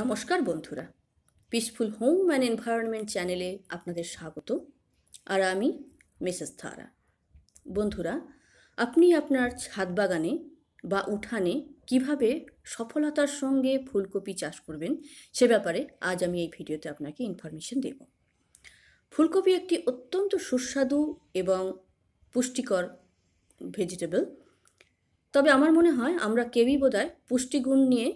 নমস্কার বন্ধুরা peaceful home and environment চ্যানেলে আপনাদের স্বাগত আর আমি মিসেস থারা বন্ধুরা আপনি আপনার ছাদ বাগানে বা উঠানে কিভাবে সফলতার সঙ্গে ফুলকপি চাষ করবেন সে ব্যাপারে আজ আমি এই ভিডিওতে আপনাকে ইনফরমেশন দেব ফুলকপি একটি অত্যন্ত সুস্বাদু এবং পুষ্টিকর ভেজিটেবল তবে আমার মনে হয় আমরা কেউই বোধ পুষ্টিগুণ নিয়ে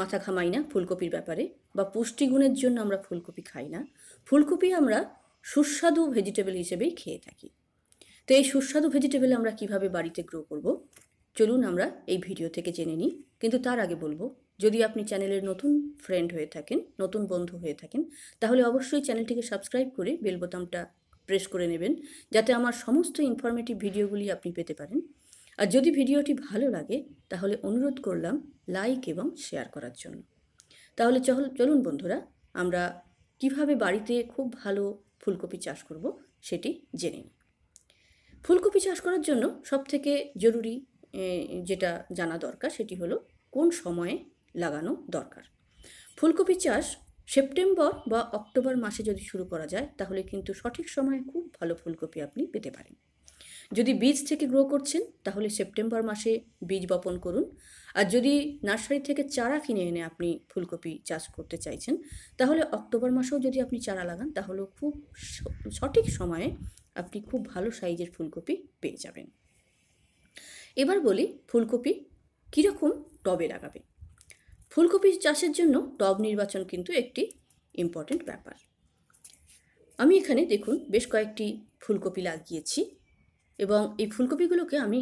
মাথা ঘামাই না ফুলকপির ব্যাপারে বা পুষ্টিগুণের জন্য আমরা ফুলকপি খাই না ফুলকপি আমরা সুস্বাদু ভেজিটেবল হিসেবেই খেয়ে থাকি তো এই সুস্বাদু ভেজিটেবল আমরা কিভাবে বাড়িতে গ্রো করব চলুন আমরা এই ভিডিও থেকে জেনে নিই কিন্তু তার আগে বলবো যদি আপনি চ্যানেলের নতুন ফ্রেন্ড হয়ে থাকেন নতুন বন্ধু হয়ে থাকেন তাহলে অবশ্যই চ্যানেলটিকে সাবস্ক্রাইব করে বেল বোতামটা প্রেস করে নেবেন যাতে আমার সমস্ত ইনফরমেটিভ ভিডিওগুলি আপনি পেতে পারেন আর যদি ভিডিওটি ভালো লাগে তাহলে অনুরোধ করলাম লাইক এবং শেয়ার করার জন্য তাহলে চল চলুন বন্ধুরা আমরা কিভাবে বাড়িতে খুব ভালো ফুলকপি চাষ করব সেটি জেনে নিই ফুলকপি চাষ করার জন্য সবথেকে জরুরি যেটা জানা দরকার সেটি হলো কোন সময়ে লাগানো দরকার ফুলকপি চাষ সেপ্টেম্বর বা অক্টোবর মাসে যদি শুরু করা যায় তাহলে কিন্তু সঠিক সময়ে খুব ভালো ফুলকপি আপনি পেতে পারেন যদি বীজ থেকে গ্রো করছেন তাহলে সেপ্টেম্বর মাসে বীজ বপন করুন আর যদি নার্সারি থেকে চারা কিনে এনে আপনি ফুলকপি চাষ করতে চাইছেন তাহলে অক্টোবর মাসেও যদি আপনি চারা লাগান তাহলে খুব সঠিক সময়ে আপনি খুব ভালো সাইজের ফুলকপি পেয়ে যাবেন এবার বলি ফুলকপি কীরকম টবে লাগাবে ফুলকপি চাষের জন্য টব নির্বাচন কিন্তু একটি ইম্পর্ট্যান্ট ব্যাপার আমি এখানে দেখুন বেশ কয়েকটি ফুলকপি লাগিয়েছি এবং এই ফুলকপিগুলোকে আমি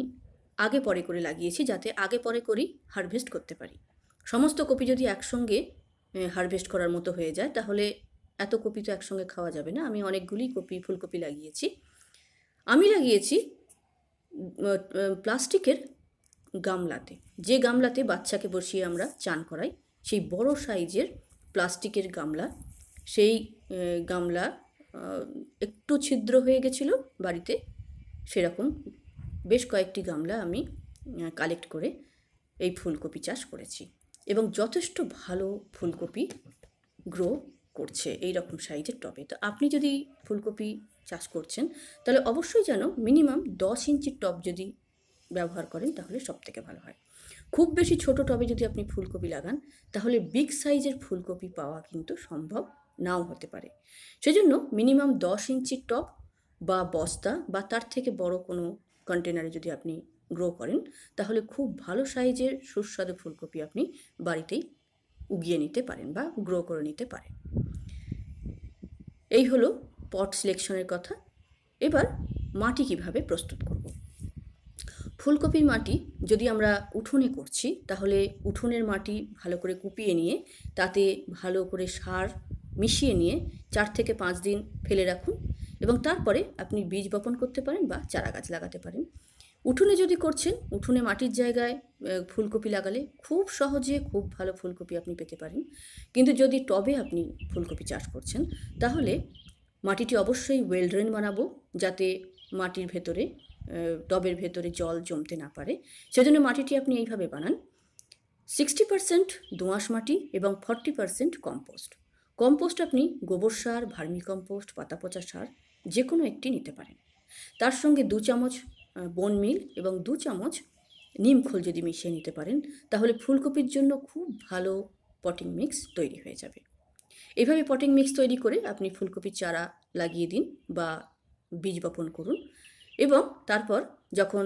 আগে পরে করে লাগিয়েছি যাতে আগে পরে করি হারভেস্ট করতে পারি সমস্ত কপি যদি একসঙ্গে হারভেস্ট করার মতো হয়ে যায় তাহলে এত কপি তো একসঙ্গে খাওয়া যাবে না আমি অনেকগুলি কপি ফুলকপি লাগিয়েছি আমি লাগিয়েছি প্লাস্টিকের গামলাতে যে গামলাতে বাচ্চাকে বসিয়ে আমরা চান করাই সেই বড় সাইজের প্লাস্টিকের গামলা সেই গামলা একটু ছিদ্র হয়ে গেছিলো বাড়িতে সেরকম বেশ কয়েকটি গামলা আমি কালেক্ট করে এই ফুলকপি চাষ করেছি এবং যথেষ্ট ভালো ফুলকপি গ্রো করছে এই রকম সাইজের টবে তো আপনি যদি ফুলকপি চাষ করছেন তাহলে অবশ্যই যেন মিনিমাম দশ ইঞ্চির টব যদি ব্যবহার করেন তাহলে সব থেকে ভালো হয় খুব বেশি ছোট টবে যদি আপনি ফুলকপি লাগান তাহলে বিগ সাইজের ফুলকপি পাওয়া কিন্তু সম্ভব নাও হতে পারে সেজন্য মিনিমাম দশ ইঞ্চির টব বা বস্তা বা তার থেকে বড় কোনো কন্টেনারে যদি আপনি গ্রো করেন তাহলে খুব ভালো সাইজের সুস্বাদু ফুলকপি আপনি বাড়িতেই উগিয়ে নিতে পারেন বা গ্রো করে নিতে পারেন এই হলো পট সিলেকশনের কথা এবার মাটি কিভাবে প্রস্তুত করব ফুলকপির মাটি যদি আমরা উঠোনে করছি তাহলে উঠোনের মাটি ভালো করে কুপিয়ে নিয়ে তাতে ভালো করে সার মিশিয়ে নিয়ে চার থেকে পাঁচ দিন ফেলে রাখুন এবং তারপরে আপনি বীজ বপন করতে পারেন বা চারা গাছ লাগাতে পারেন উঠোনে যদি করছেন উঠোনে মাটির জায়গায় ফুলকপি লাগালে খুব সহজে খুব ভালো ফুলকপি আপনি পেতে পারেন কিন্তু যদি টবে আপনি ফুলকপি চাষ করছেন তাহলে মাটিটি অবশ্যই ওয়েল ড্রেন বানাবো যাতে মাটির ভেতরে টবের ভেতরে জল জমতে না পারে সেজন্য মাটিটি আপনি এইভাবে বানান সিক্সটি পারসেন্ট দোঁয়াশ মাটি এবং ফর্টি পারসেন্ট কম্পোস্ট কম্পোস্ট আপনি গোবর সার ভার্মি কম্পোস্ট পাতা পচা সার যে কোনো একটি নিতে পারেন তার সঙ্গে দু চামচ বনমিল এবং দু চামচ নিমখোল যদি মিশিয়ে নিতে পারেন তাহলে ফুলকপির জন্য খুব ভালো পটিং মিক্স তৈরি হয়ে যাবে এভাবে পটিং মিক্স তৈরি করে আপনি ফুলকপির চারা লাগিয়ে দিন বা বীজ বপন করুন এবং তারপর যখন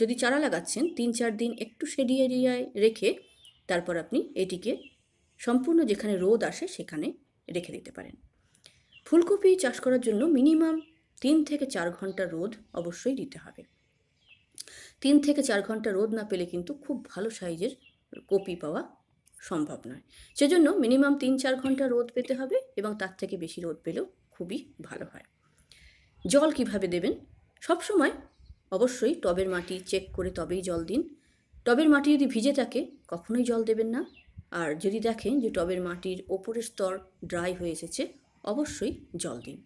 যদি চারা লাগাচ্ছেন তিন চার দিন একটু শেডি এরিয়ায় রেখে তারপর আপনি এটিকে সম্পূর্ণ যেখানে রোদ আসে সেখানে রেখে দিতে পারেন ফুলকপি চাষ করার জন্য মিনিমাম তিন থেকে চার ঘন্টা রোদ অবশ্যই দিতে হবে তিন থেকে চার ঘন্টা রোদ না পেলে কিন্তু খুব ভালো সাইজের কপি পাওয়া সম্ভব নয় সেজন্য মিনিমাম তিন চার ঘন্টা রোদ পেতে হবে এবং তার থেকে বেশি রোদ পেলেও খুবই ভালো হয় জল কিভাবে দেবেন সব সময় অবশ্যই টবের মাটি চেক করে তবেই জল দিন টবের মাটি যদি ভিজে থাকে কখনোই জল দেবেন না আর যদি দেখেন যে টবের মাটির ওপরের স্তর ড্রাই হয়ে এসেছে অবশ্যই জল দিন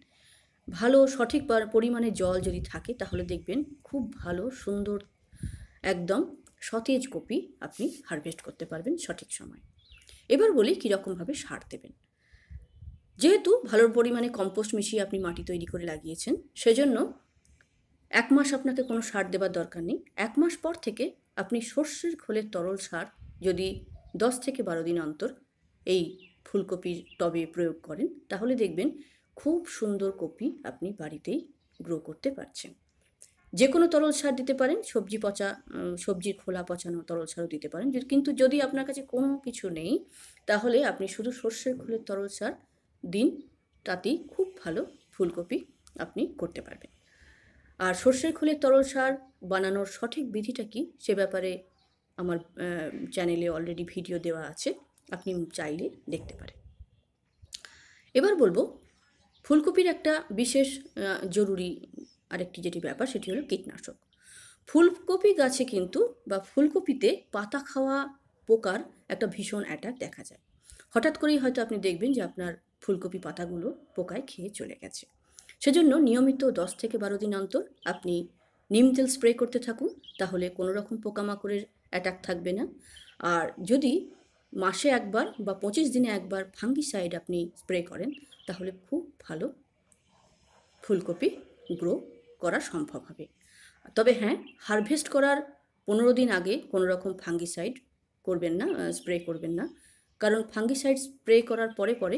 ভালো সঠিক পরিমাণে জল যদি থাকে তাহলে দেখবেন খুব ভালো সুন্দর একদম সতেজ কপি আপনি হারভেস্ট করতে পারবেন সঠিক সময় এবার বলি কীরকমভাবে সার দেবেন যেহেতু ভালো পরিমাণে কম্পোস্ট মিশিয়ে আপনি মাটি তৈরি করে লাগিয়েছেন সেজন্য এক মাস আপনাকে কোনো সার দেবার দরকার নেই এক মাস পর থেকে আপনি সর্ষের খোলের তরল সার যদি দশ থেকে বারো দিন অন্তর এই ফুলকপির টবে প্রয়োগ করেন তাহলে দেখবেন খুব সুন্দর কপি আপনি বাড়িতেই গ্রো করতে পারছেন যে কোনো তরল সার দিতে পারেন সবজি পচা সবজির খোলা পচানো তরল সারও দিতে পারেন কিন্তু যদি আপনার কাছে কোনো কিছু নেই তাহলে আপনি শুধু সর্ষের খোলের তরল সার দিন তাতেই খুব ভালো ফুলকপি আপনি করতে পারবেন আর সর্ষের খোলের তরল সার বানানোর সঠিক বিধিটা কি সে ব্যাপারে আমার চ্যানেলে অলরেডি ভিডিও দেওয়া আছে আপনি চাইলে দেখতে পারেন এবার বলবো ফুলকপির একটা বিশেষ জরুরি আরেকটি যেটি ব্যাপার সেটি হলো কীটনাশক ফুলকপি গাছে কিন্তু বা ফুলকপিতে পাতা খাওয়া পোকার একটা ভীষণ অ্যাটাক দেখা যায় হঠাৎ করেই হয়তো আপনি দেখবেন যে আপনার ফুলকপি পাতাগুলো পোকায় খেয়ে চলে গেছে সেজন্য নিয়মিত দশ থেকে বারো দিন অন্তর আপনি নিম তেল স্প্রে করতে থাকুন তাহলে কোনো রকম পোকামাকড়ের অ্যাটাক থাকবে না আর যদি মাসে একবার বা পঁচিশ দিনে একবার ফাঙ্গিসাইড আপনি স্প্রে করেন তাহলে খুব ভালো ফুলকপি গ্রো করা সম্ভব হবে তবে হ্যাঁ হারভেস্ট করার পনেরো দিন আগে কোনো রকম ফাঙ্গিসাইড করবেন না স্প্রে করবেন না কারণ ফাঙ্গিসাইড স্প্রে করার পরে পরে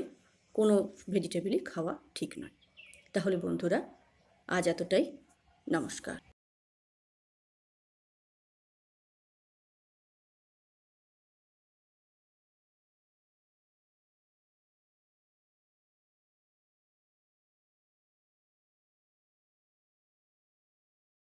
কোনো ভেজিটেবলই খাওয়া ঠিক নয় তাহলে বন্ধুরা আজ এতটাই নমস্কার